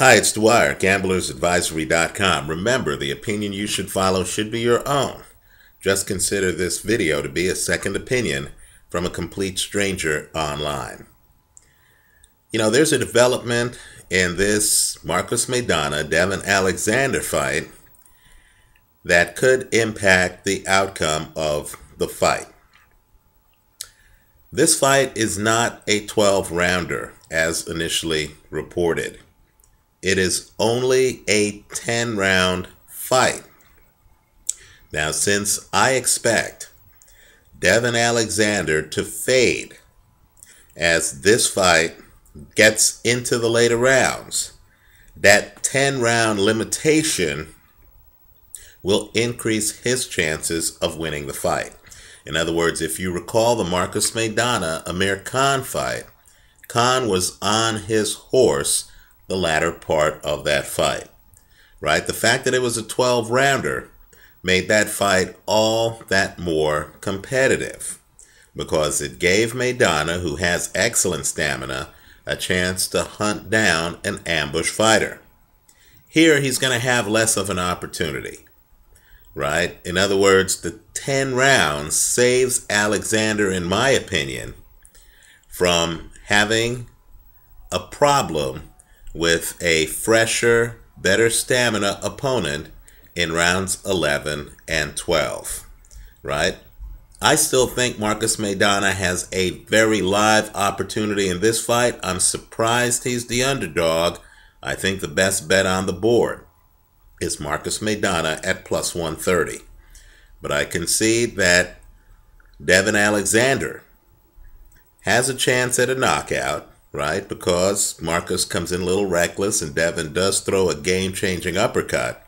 Hi, it's Dwyer, gamblersadvisory.com. Remember, the opinion you should follow should be your own. Just consider this video to be a second opinion from a complete stranger online. You know, there's a development in this Marcus Maidana Devin Alexander fight that could impact the outcome of the fight. This fight is not a 12 rounder as initially reported. It is only a 10 round fight. Now, since I expect Devin Alexander to fade as this fight gets into the later rounds, that 10 round limitation will increase his chances of winning the fight. In other words, if you recall the Marcus Maidana Amir Khan fight, Khan was on his horse the latter part of that fight, right? The fact that it was a 12 rounder made that fight all that more competitive because it gave Maidana, who has excellent stamina, a chance to hunt down an ambush fighter. Here, he's going to have less of an opportunity, right? In other words, the 10 rounds saves Alexander, in my opinion, from having a problem with a fresher, better stamina opponent in rounds 11 and 12, right? I still think Marcus Maidana has a very live opportunity in this fight. I'm surprised he's the underdog. I think the best bet on the board is Marcus Maidana at plus 130. But I concede that Devin Alexander has a chance at a knockout right? Because Marcus comes in a little reckless and Devin does throw a game changing uppercut.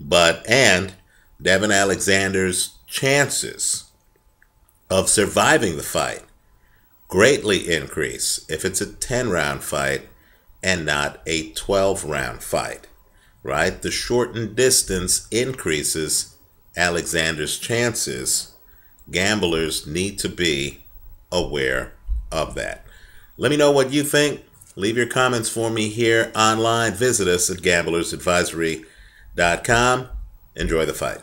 But, and Devin Alexander's chances of surviving the fight greatly increase if it's a 10 round fight and not a 12 round fight, right? The shortened distance increases Alexander's chances. Gamblers need to be aware of that. Let me know what you think. Leave your comments for me here online. Visit us at gamblersadvisory.com. Enjoy the fight.